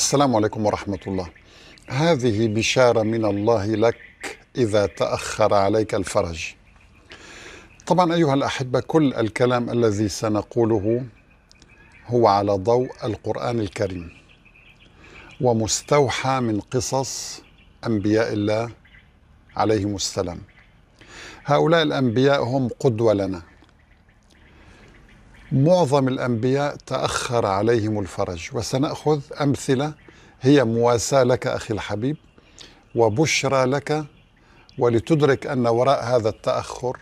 السلام عليكم ورحمة الله. هذه بشارة من الله لك إذا تأخر عليك الفرج. طبعا أيها الأحبة كل الكلام الذي سنقوله هو على ضوء القرآن الكريم ومستوحى من قصص أنبياء الله عليهم السلام. هؤلاء الأنبياء هم قدوة لنا معظم الأنبياء تأخر عليهم الفرج وسنأخذ أمثلة هي مواساة لك أخي الحبيب وبشرى لك ولتدرك أن وراء هذا التأخر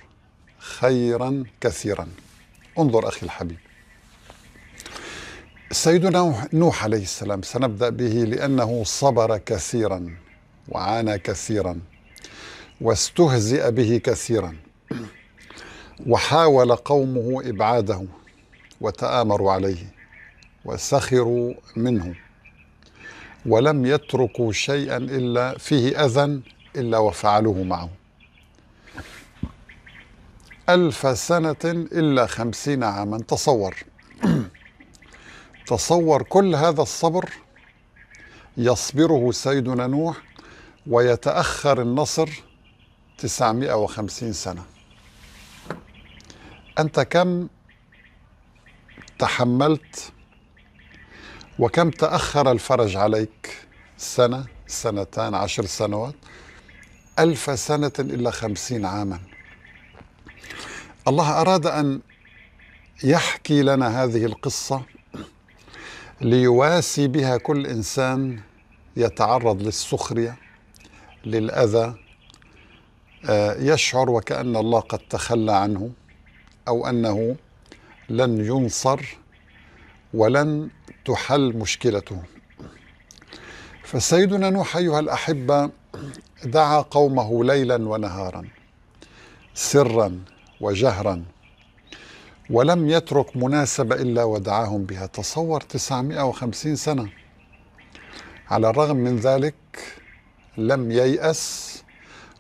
خيرا كثيرا انظر أخي الحبيب سيدنا نوح عليه السلام سنبدأ به لأنه صبر كثيرا وعانى كثيرا واستهزئ به كثيرا وحاول قومه إبعاده وتآمروا عليه وسخروا منه ولم يتركوا شيئا إلا فيه أذى إلا وفعلوه معه ألف سنة إلا خمسين عاما تصور تصور كل هذا الصبر يصبره سيدنا نوح ويتأخر النصر 950 سنة أنت كم تحملت وكم تأخر الفرج عليك سنة سنتان عشر سنوات ألف سنة إلا خمسين عاما الله أراد أن يحكي لنا هذه القصة ليواسي بها كل إنسان يتعرض للسخرية للأذى آه، يشعر وكأن الله قد تخلى عنه أو أنه لن ينصر ولن تحل مشكلته فسيدنا نوح أيها الأحبة دعا قومه ليلا ونهارا سرا وجهرا ولم يترك مناسبة إلا ودعاهم بها تصور 950 سنة على الرغم من ذلك لم ييأس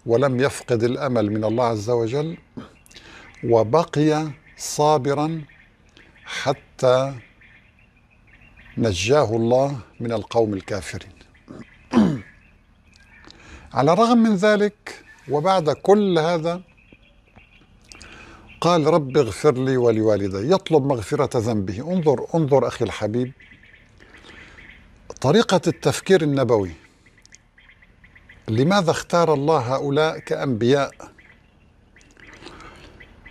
ولم يفقد الأمل من الله عز وجل وبقي صابرا حتى نجاه الله من القوم الكافرين على الرغم من ذلك وبعد كل هذا قال رب اغفر لي ولوالدي يطلب مغفرة ذنبه انظر انظر أخي الحبيب طريقة التفكير النبوي لماذا اختار الله هؤلاء كأنبياء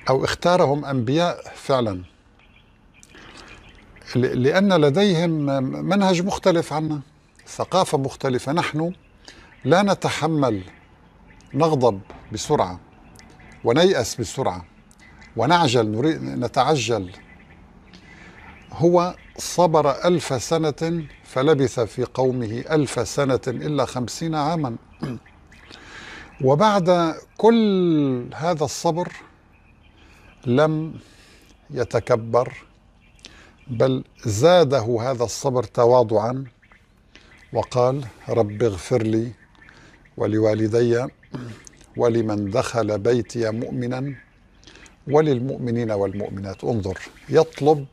أو اختارهم أنبياء فعلاً لأن لديهم منهج مختلف عنا ثقافة مختلفة نحن لا نتحمل نغضب بسرعة ونيأس بسرعة ونعجل نتعجل هو صبر ألف سنة فلبث في قومه ألف سنة إلا خمسين عاما وبعد كل هذا الصبر لم يتكبر بل زاده هذا الصبر تواضعا وقال رب اغفر لي ولوالدي ولمن دخل بيتي مؤمنا وللمؤمنين والمؤمنات انظر يطلب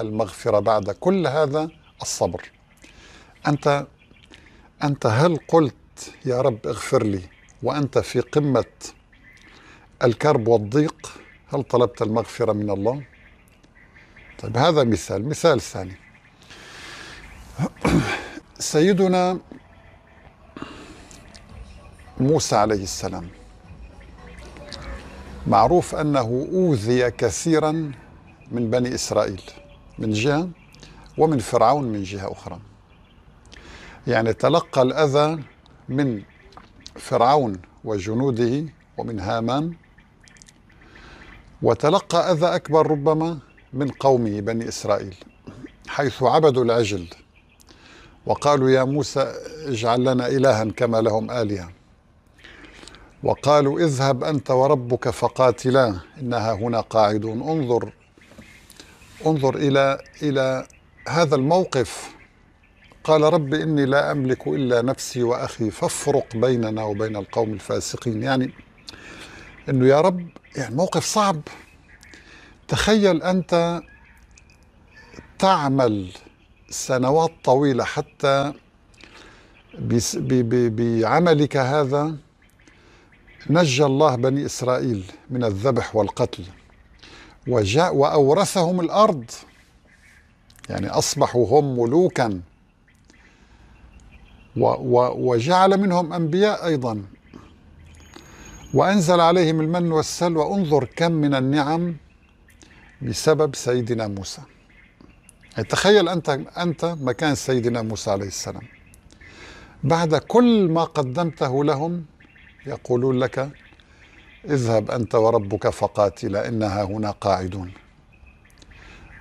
المغفرة بعد كل هذا الصبر أنت أنت هل قلت يا رب اغفر لي وأنت في قمة الكرب والضيق هل طلبت المغفرة من الله طيب هذا مثال مثال ثاني سيدنا موسى عليه السلام معروف أنه أوذي كثيرا من بني إسرائيل من جهة ومن فرعون من جهة أخرى يعني تلقى الأذى من فرعون وجنوده ومن هامان وتلقى أذى أكبر ربما من قومه بني إسرائيل حيث عبدوا العجل وقالوا يا موسى اجعل لنا إلها كما لهم آلهة وقالوا اذهب أنت وربك فقاتلا إنها هنا قاعدون انظر انظر إلى إلى هذا الموقف قال رب إني لا أملك إلا نفسي وأخي فافرق بيننا وبين القوم الفاسقين يعني إنه يا رب يعني موقف صعب تخيل أنت تعمل سنوات طويلة حتى بعملك هذا نجى الله بني إسرائيل من الذبح والقتل وجاء وأورثهم الأرض يعني أصبحوا هم ملوكا وجعل منهم أنبياء أيضا وأنزل عليهم المن والسلوى انظر كم من النعم بسبب سيدنا موسى تخيل أنت أنت مكان سيدنا موسى عليه السلام بعد كل ما قدمته لهم يقولون لك اذهب أنت وربك فقاتلا إنها هنا قاعدون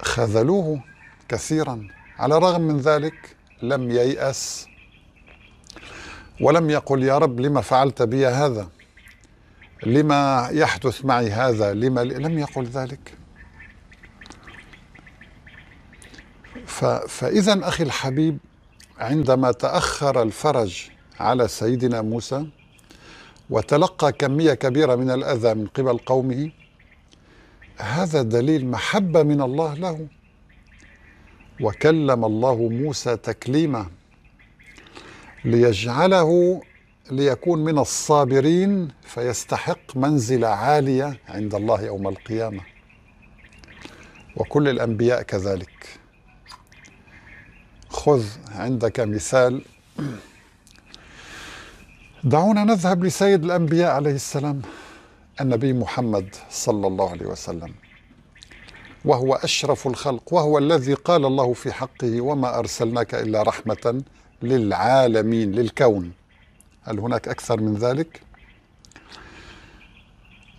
خذلوه كثيرا على الرغم من ذلك لم ييأس ولم يقل يا رب لما فعلت بي هذا لما يحدث معي هذا لما لم يقل ذلك فإذا أخي الحبيب عندما تأخر الفرج على سيدنا موسى وتلقى كمية كبيرة من الأذى من قبل قومه هذا دليل محبة من الله له وكلم الله موسى تكليما ليجعله ليكون من الصابرين فيستحق منزلة عالية عند الله يوم القيامة وكل الأنبياء كذلك خذ عندك مثال دعونا نذهب لسيد الأنبياء عليه السلام النبي محمد صلى الله عليه وسلم وهو أشرف الخلق وهو الذي قال الله في حقه وما أرسلناك إلا رحمة للعالمين للكون هل هناك أكثر من ذلك؟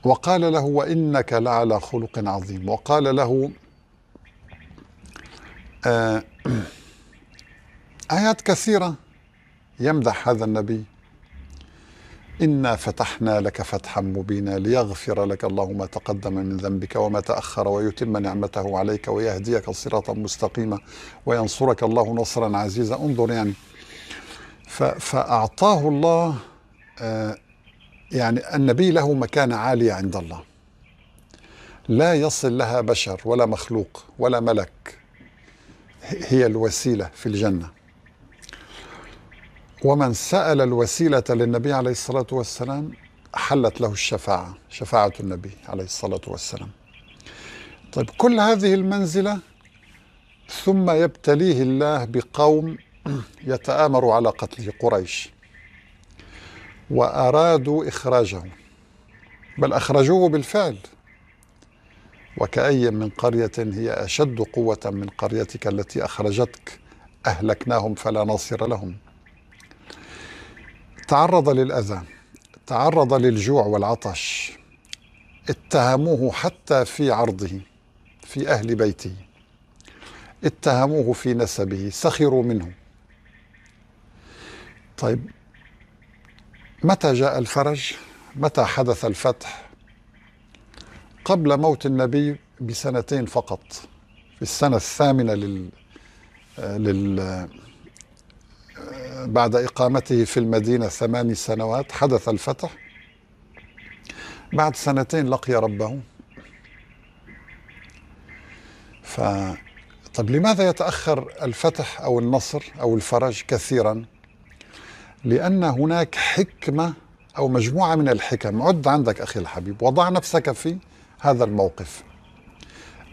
وقال له وإنك لعلى خلق عظيم وقال له آه آيات كثيرة يمدح هذا النبي إنا فتحنا لك فتحا مبينا ليغفر لك الله ما تقدم من ذنبك وما تأخر ويتم نعمته عليك ويهديك صراطا مستقيما وينصرك الله نصرا عزيزا انظر يعني فأعطاه الله آه، يعني النبي له مكانة عالية عند الله لا يصل لها بشر ولا مخلوق ولا ملك هي الوسيلة في الجنة ومن سأل الوسيلة للنبي عليه الصلاة والسلام حلت له الشفاعة شفاعة النبي عليه الصلاة والسلام طيب كل هذه المنزلة ثم يبتليه الله بقوم يتآمروا على قتله قريش وأرادوا إخراجه بل أخرجوه بالفعل وكأي من قرية هي أشد قوة من قريتك التي أخرجتك أهلكناهم فلا ناصر لهم تعرض للأذى تعرض للجوع والعطش اتهموه حتى في عرضه في أهل بيته اتهموه في نسبه سخروا منه طيب متى جاء الفرج متى حدث الفتح قبل موت النبي بسنتين فقط في السنة الثامنة لل, لل... بعد إقامته في المدينة ثمان سنوات حدث الفتح بعد سنتين لقي ربه ف طب لماذا يتأخر الفتح أو النصر أو الفرج كثيرا لأن هناك حكمة أو مجموعة من الحكم عد عندك أخي الحبيب وضع نفسك في هذا الموقف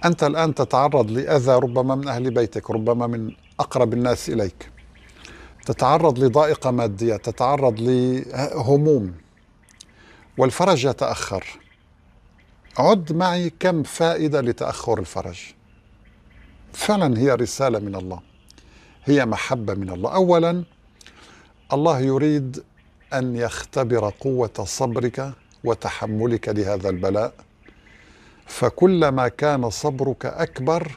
أنت الآن تتعرض لأذى ربما من أهل بيتك ربما من أقرب الناس إليك تتعرض لضائقة مادية تتعرض لهموم والفرج يتأخر عد معي كم فائدة لتأخر الفرج فعلا هي رسالة من الله هي محبة من الله أولا الله يريد أن يختبر قوة صبرك وتحملك لهذا البلاء فكلما كان صبرك أكبر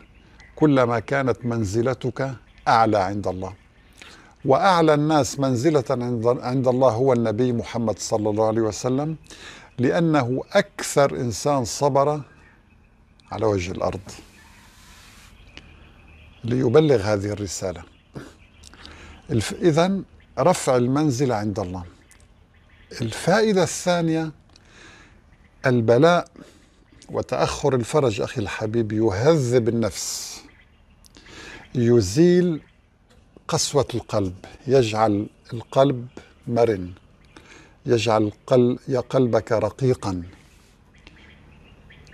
كلما كانت منزلتك أعلى عند الله واعلى الناس منزله عند الله هو النبي محمد صلى الله عليه وسلم لانه اكثر انسان صبر على وجه الارض ليبلغ هذه الرساله اذا رفع المنزله عند الله الفائده الثانيه البلاء وتاخر الفرج اخي الحبيب يهذب النفس يزيل قسوة القلب يجعل القلب مرن يجعل قل قلبك رقيقا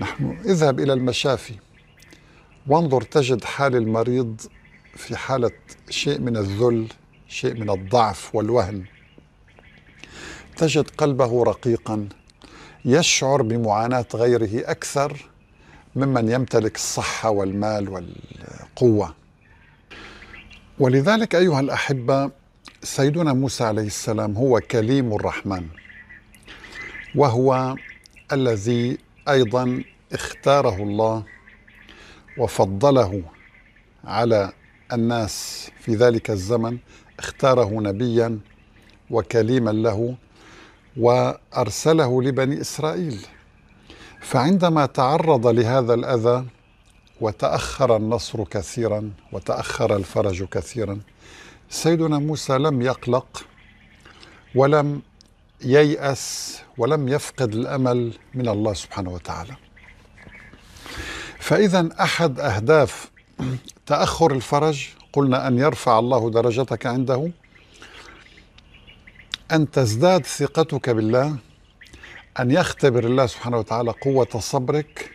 نحن اذهب إلى المشافي وانظر تجد حال المريض في حالة شيء من الذل شيء من الضعف والوهن تجد قلبه رقيقا يشعر بمعاناة غيره أكثر ممن يمتلك الصحة والمال والقوة ولذلك أيها الأحبة سيدنا موسى عليه السلام هو كليم الرحمن وهو الذي أيضا اختاره الله وفضله على الناس في ذلك الزمن اختاره نبيا وكليما له وارسله لبني اسرائيل فعندما تعرض لهذا الاذى وتأخر النصر كثيرا وتأخر الفرج كثيرا سيدنا موسى لم يقلق ولم ييأس ولم يفقد الأمل من الله سبحانه وتعالى فإذا أحد أهداف تأخر الفرج قلنا أن يرفع الله درجتك عنده أن تزداد ثقتك بالله أن يختبر الله سبحانه وتعالى قوة صبرك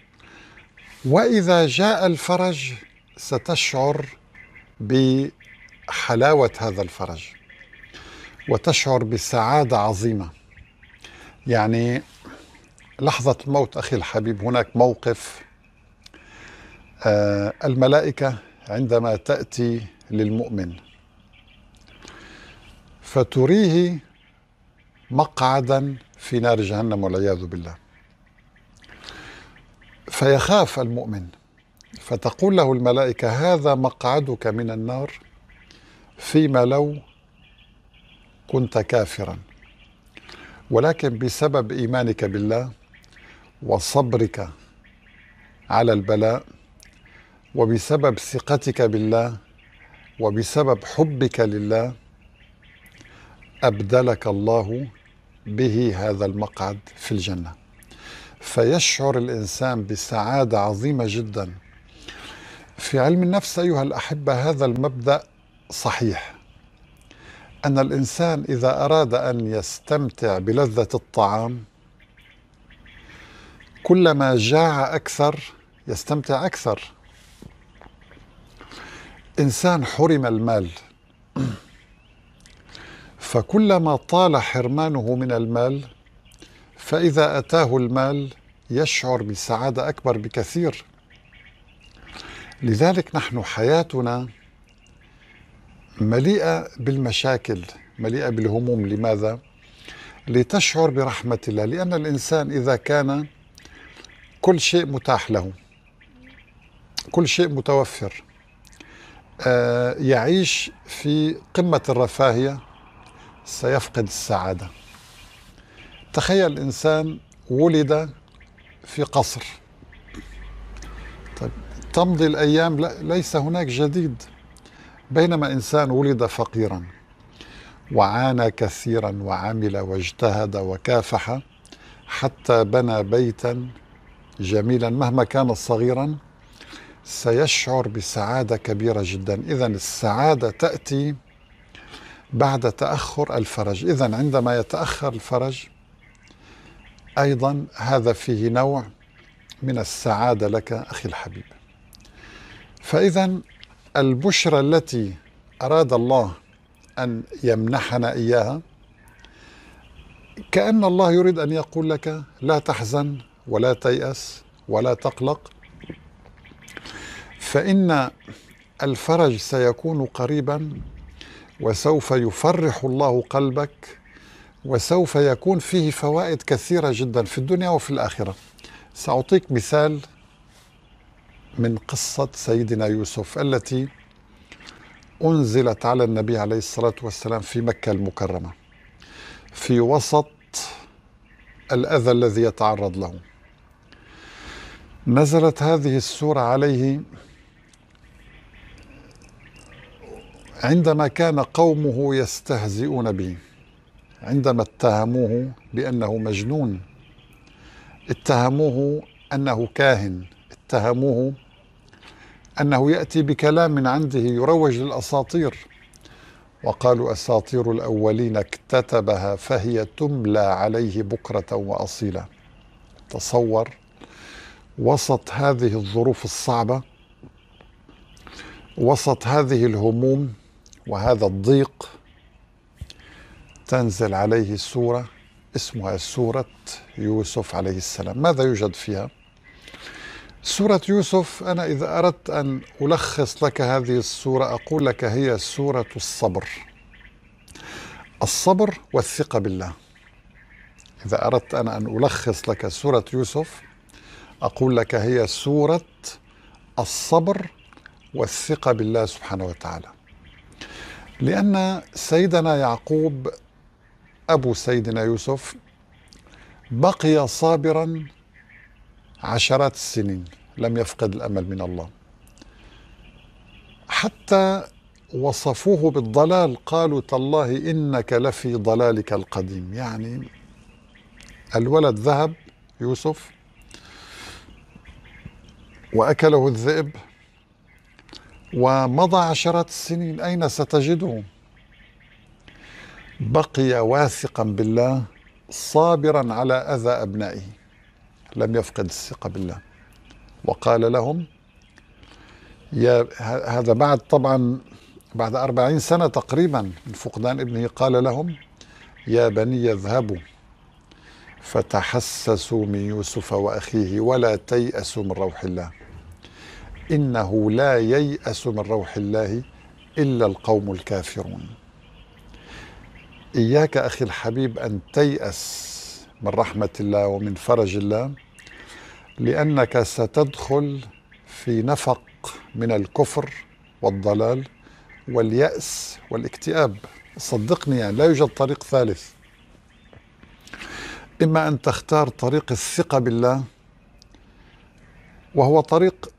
واذا جاء الفرج ستشعر بحلاوه هذا الفرج وتشعر بسعاده عظيمه يعني لحظه موت اخي الحبيب هناك موقف آه، الملائكه عندما تاتي للمؤمن فتريه مقعدا في نار جهنم والعياذ بالله فيخاف المؤمن فتقول له الملائكة هذا مقعدك من النار فيما لو كنت كافرا ولكن بسبب إيمانك بالله وصبرك على البلاء وبسبب ثقتك بالله وبسبب حبك لله أبدلك الله به هذا المقعد في الجنة فيشعر الانسان بسعاده عظيمه جدا في علم النفس ايها الاحبه هذا المبدا صحيح ان الانسان اذا اراد ان يستمتع بلذه الطعام كلما جاع اكثر يستمتع اكثر انسان حرم المال فكلما طال حرمانه من المال فإذا أتاه المال يشعر بسعادة أكبر بكثير لذلك نحن حياتنا مليئة بالمشاكل مليئة بالهموم لماذا؟ لتشعر برحمة الله لأن الإنسان إذا كان كل شيء متاح له كل شيء متوفر آه، يعيش في قمة الرفاهية سيفقد السعادة تخيل إنسان ولد في قصر طيب تمضي الأيام لا ليس هناك جديد بينما إنسان ولد فقيرا وعانى كثيرا وعمل واجتهد وكافح حتى بنى بيتا جميلا مهما كان صغيرا سيشعر بسعادة كبيرة جدا إذا السعادة تأتي بعد تأخر الفرج إذا عندما يتأخر الفرج ايضا هذا فيه نوع من السعاده لك اخي الحبيب فاذا البشرى التي اراد الله ان يمنحنا اياها كان الله يريد ان يقول لك لا تحزن ولا تياس ولا تقلق فان الفرج سيكون قريبا وسوف يفرح الله قلبك وسوف يكون فيه فوائد كثيرة جدا في الدنيا وفي الآخرة سأعطيك مثال من قصة سيدنا يوسف التي أنزلت على النبي عليه الصلاة والسلام في مكة المكرمة في وسط الأذى الذي يتعرض له نزلت هذه السورة عليه عندما كان قومه يستهزئون به عندما اتهموه بأنه مجنون اتهموه أنه كاهن اتهموه أنه يأتي بكلام من عنده يروج للأساطير وقالوا أساطير الأولين اكتتبها فهي تملى عليه بكرة وأصيلا تصور وسط هذه الظروف الصعبة وسط هذه الهموم وهذا الضيق تنزل عليه سورة اسمها سورة يوسف عليه السلام ماذا يوجد فيها؟ سورة يوسف أنا إذا أردت أن ألخص لك هذه السورة أقول لك هي سورة الصبر الصبر والثقة بالله إذا أردت أنا أن ألخص لك سورة يوسف أقول لك هي سورة الصبر والثقة بالله سبحانه وتعالى لأن سيدنا يعقوب أبو سيدنا يوسف بقي صابرا عشرات السنين لم يفقد الأمل من الله حتى وصفوه بالضلال قالوا تالله إنك لفي ضلالك القديم يعني الولد ذهب يوسف وأكله الذئب ومضى عشرات السنين أين ستجده بقي واثقا بالله صابرا على اذى ابنائه لم يفقد الثقه بالله وقال لهم يا هذا بعد طبعا بعد أربعين سنة تقريبا من فقدان ابنه قال لهم يا بني اذهبوا فتحسسوا من يوسف وأخيه ولا تيأسوا من روح الله إنه لا ييأس من روح الله إلا القوم الكافرون إياك أخي الحبيب أن تيأس من رحمة الله ومن فرج الله لأنك ستدخل في نفق من الكفر والضلال واليأس والاكتئاب صدقني يعني لا يوجد طريق ثالث إما أن تختار طريق الثقة بالله وهو طريق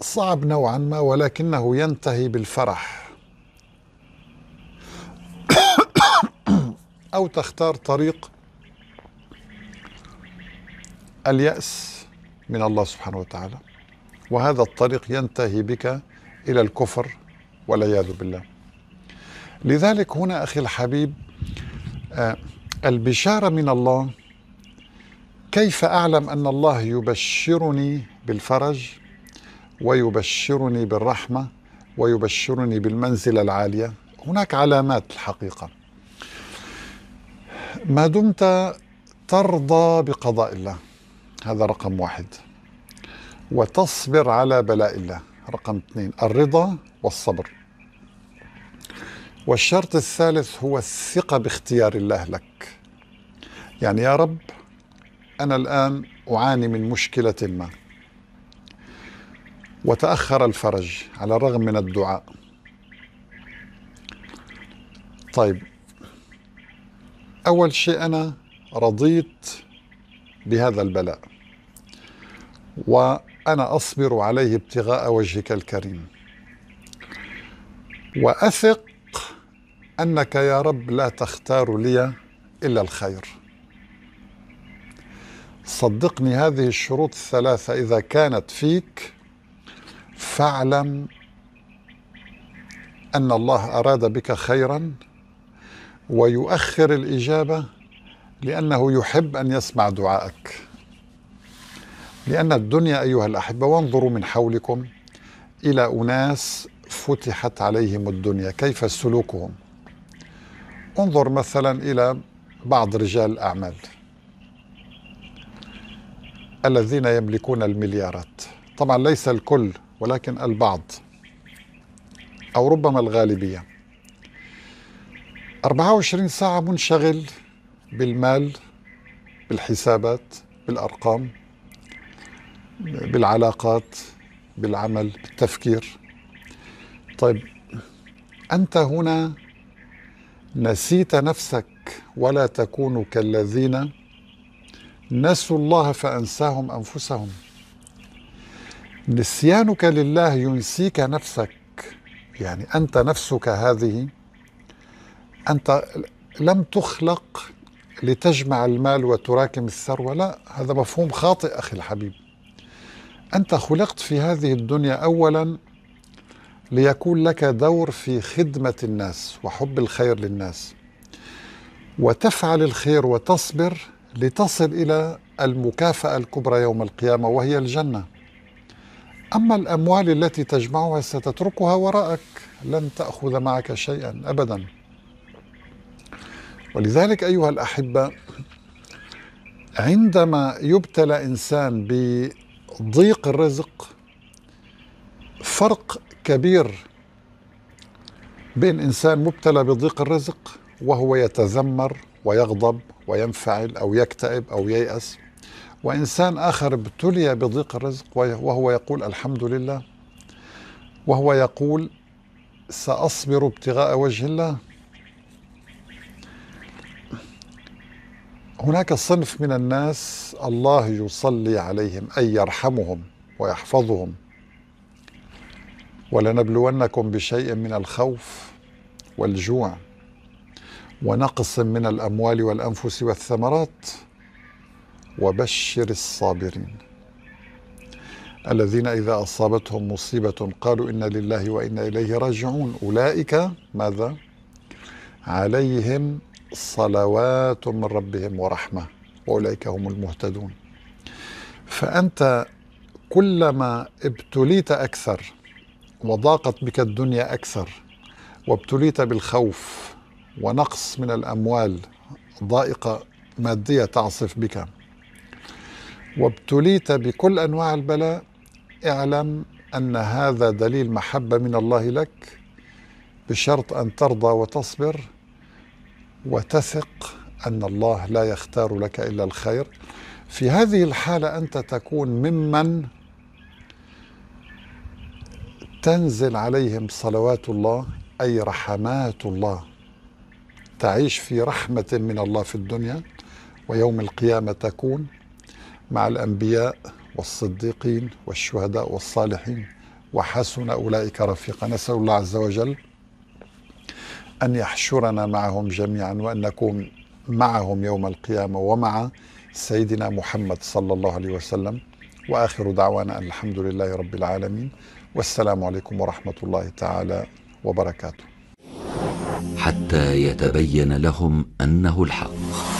صعب نوعا ما ولكنه ينتهي بالفرح أو تختار طريق اليأس من الله سبحانه وتعالى وهذا الطريق ينتهي بك إلى الكفر والعياذ بالله لذلك هنا أخي الحبيب آه، البشارة من الله كيف أعلم أن الله يبشرني بالفرج ويبشرني بالرحمة ويبشرني بالمنزلة العالية هناك علامات الحقيقة ما دمت ترضى بقضاء الله هذا رقم واحد وتصبر على بلاء الله رقم اثنين الرضا والصبر والشرط الثالث هو الثقة باختيار الله لك يعني يا رب أنا الآن أعاني من مشكلة ما وتأخر الفرج على الرغم من الدعاء طيب أول شيء أنا رضيت بهذا البلاء وأنا أصبر عليه ابتغاء وجهك الكريم وأثق أنك يا رب لا تختار لي إلا الخير صدقني هذه الشروط الثلاثة إذا كانت فيك فاعلم أن الله أراد بك خيرا ويؤخر الإجابة لأنه يحب أن يسمع دعائك لأن الدنيا أيها الأحبة وانظروا من حولكم إلى أناس فتحت عليهم الدنيا كيف سلوكهم انظر مثلا إلى بعض رجال الأعمال الذين يملكون المليارات طبعا ليس الكل ولكن البعض أو ربما الغالبية 24 ساعة منشغل بالمال بالحسابات بالأرقام بالعلاقات بالعمل بالتفكير طيب أنت هنا نسيت نفسك ولا تكون كالذين نسوا الله فأنساهم أنفسهم نسيانك لله ينسيك نفسك يعني أنت نفسك هذه أنت لم تخلق لتجمع المال وتراكم الثروة لا هذا مفهوم خاطئ أخي الحبيب أنت خلقت في هذه الدنيا أولا ليكون لك دور في خدمة الناس وحب الخير للناس وتفعل الخير وتصبر لتصل إلى المكافأة الكبرى يوم القيامة وهي الجنة أما الأموال التي تجمعها ستتركها وراءك لن تأخذ معك شيئا أبداً ولذلك أيها الأحبة عندما يبتلى إنسان بضيق الرزق فرق كبير بين إنسان مبتلى بضيق الرزق وهو يتذمر ويغضب وينفعل أو يكتئب أو ييأس وإنسان آخر ابتلي بضيق الرزق وهو يقول الحمد لله وهو يقول سأصبر ابتغاء وجه الله هناك صنف من الناس الله يصلي عليهم أي يرحمهم ويحفظهم ولنبلونكم بشيء من الخوف والجوع ونقص من الأموال والأنفس والثمرات وبشر الصابرين الذين إذا أصابتهم مصيبة قالوا إنا لله وإنا إليه راجعون أولئك ماذا عليهم صلوات من ربهم ورحمه واولئك هم المهتدون فانت كلما ابتليت اكثر وضاقت بك الدنيا اكثر وابتليت بالخوف ونقص من الاموال ضائقه ماديه تعصف بك وابتليت بكل انواع البلاء اعلم ان هذا دليل محبه من الله لك بشرط ان ترضى وتصبر وتثق ان الله لا يختار لك الا الخير في هذه الحاله انت تكون ممن تنزل عليهم صلوات الله اي رحمات الله تعيش في رحمه من الله في الدنيا ويوم القيامه تكون مع الانبياء والصديقين والشهداء والصالحين وحسن اولئك رفيقا نسال الله عز وجل أن يحشرنا معهم جميعا وأن نكون معهم يوم القيامة ومع سيدنا محمد صلى الله عليه وسلم وآخر دعوانا أن الحمد لله رب العالمين والسلام عليكم ورحمة الله تعالى وبركاته حتى يتبين لهم أنه الحق